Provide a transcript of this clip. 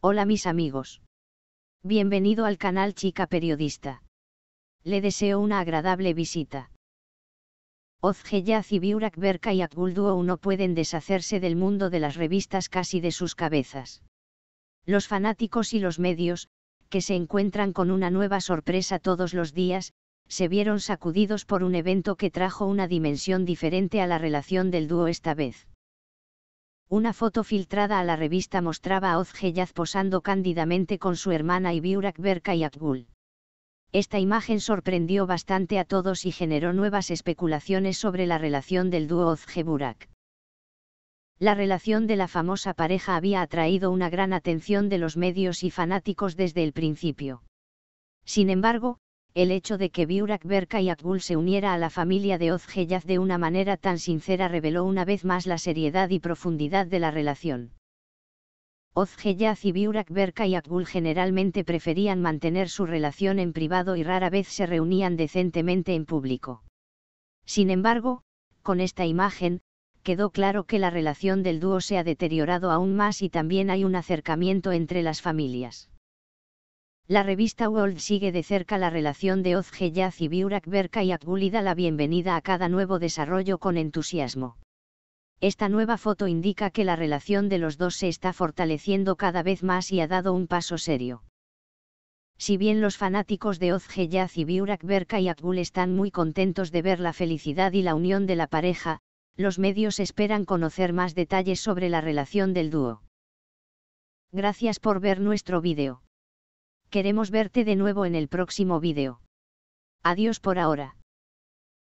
Hola mis amigos. Bienvenido al canal Chica Periodista. Le deseo una agradable visita. Ozgeyaz y Biurak Berka y Duo no pueden deshacerse del mundo de las revistas casi de sus cabezas. Los fanáticos y los medios, que se encuentran con una nueva sorpresa todos los días, se vieron sacudidos por un evento que trajo una dimensión diferente a la relación del dúo esta vez. Una foto filtrada a la revista mostraba a Oz posando cándidamente con su hermana y Berka y Esta imagen sorprendió bastante a todos y generó nuevas especulaciones sobre la relación del dúo Özge Burak. La relación de la famosa pareja había atraído una gran atención de los medios y fanáticos desde el principio. Sin embargo, el hecho de que Biurak Berka y Akbul se uniera a la familia de Ozgeyaz de una manera tan sincera reveló una vez más la seriedad y profundidad de la relación. Ozgeyaz y Biurak Berka y Akbul generalmente preferían mantener su relación en privado y rara vez se reunían decentemente en público. Sin embargo, con esta imagen, quedó claro que la relación del dúo se ha deteriorado aún más y también hay un acercamiento entre las familias. La revista World sigue de cerca la relación de Yaz y Biurak Berka y y da la bienvenida a cada nuevo desarrollo con entusiasmo. Esta nueva foto indica que la relación de los dos se está fortaleciendo cada vez más y ha dado un paso serio. Si bien los fanáticos de Yaz y Biurak Berka y están muy contentos de ver la felicidad y la unión de la pareja, los medios esperan conocer más detalles sobre la relación del dúo. Gracias por ver nuestro vídeo. Queremos verte de nuevo en el próximo vídeo. Adiós por ahora.